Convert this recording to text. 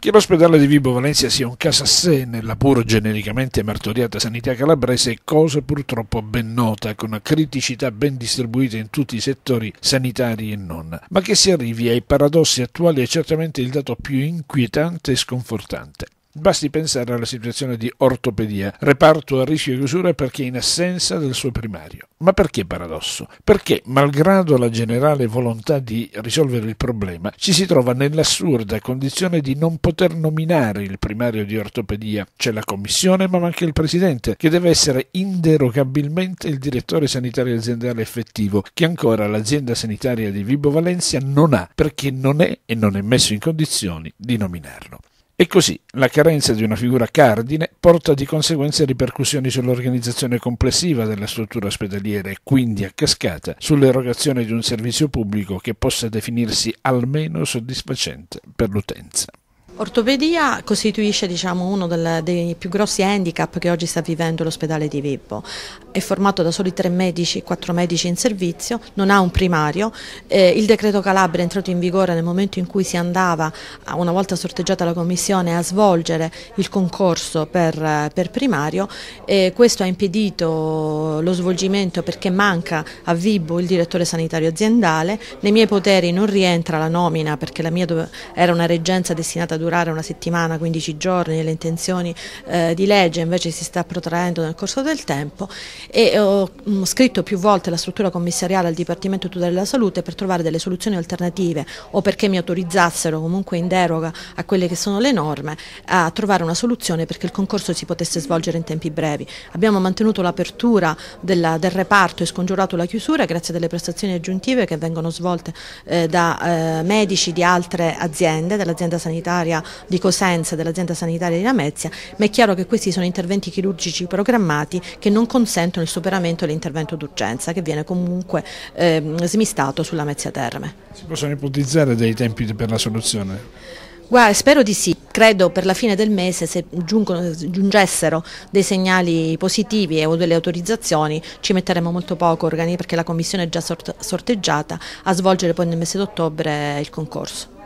Che l'ospedale di Vibo Valencia sia un caso a sé nella pur genericamente martoriata sanità calabrese è cosa purtroppo ben nota, con criticità ben distribuite in tutti i settori sanitari e non. Ma che si arrivi ai paradossi attuali è certamente il dato più inquietante e sconfortante. Basti pensare alla situazione di ortopedia, reparto a rischio di chiusura perché in assenza del suo primario. Ma perché paradosso? Perché, malgrado la generale volontà di risolvere il problema, ci si trova nell'assurda condizione di non poter nominare il primario di ortopedia. C'è la commissione, ma anche il presidente, che deve essere inderogabilmente il direttore sanitario aziendale effettivo, che ancora l'azienda sanitaria di Vibo Valencia non ha, perché non è e non è messo in condizioni di nominarlo. E così la carenza di una figura cardine porta di conseguenza ripercussioni sull'organizzazione complessiva della struttura ospedaliera e quindi a cascata sull'erogazione di un servizio pubblico che possa definirsi almeno soddisfacente per l'utenza. Ortopedia costituisce diciamo, uno del, dei più grossi handicap che oggi sta vivendo l'ospedale di Vibbo. È formato da soli tre medici, quattro medici in servizio, non ha un primario. Eh, il decreto Calabria è entrato in vigore nel momento in cui si andava, una volta sorteggiata la commissione, a svolgere il concorso per, per primario. Eh, questo ha impedito lo svolgimento perché manca a Vibbo il direttore sanitario aziendale. Nei miei poteri non rientra la nomina perché la mia era una reggenza destinata a due durare una settimana, 15 giorni, le intenzioni eh, di legge invece si sta protraendo nel corso del tempo e eh, ho mh, mm, scritto più volte alla struttura commissariale al Dipartimento Tutela della Salute per trovare delle soluzioni alternative o perché mi autorizzassero comunque in deroga a quelle che sono le norme a trovare una soluzione perché il concorso si potesse svolgere in tempi brevi. Abbiamo mantenuto l'apertura del reparto e scongiurato la chiusura grazie alle prestazioni aggiuntive che vengono svolte eh, da eh, medici di altre aziende, dell'azienda sanitaria di Cosenza, dell'azienda sanitaria di Lamezia, ma è chiaro che questi sono interventi chirurgici programmati che non consentono il superamento dell'intervento d'urgenza che viene comunque eh, smistato sulla Mezia Terme. Si possono ipotizzare dei tempi per la soluzione? Guarda, spero di sì. Credo per la fine del mese, se giungono, giungessero dei segnali positivi o delle autorizzazioni, ci metteremo molto poco, organi perché la commissione è già sorteggiata, a svolgere poi nel mese d'ottobre il concorso.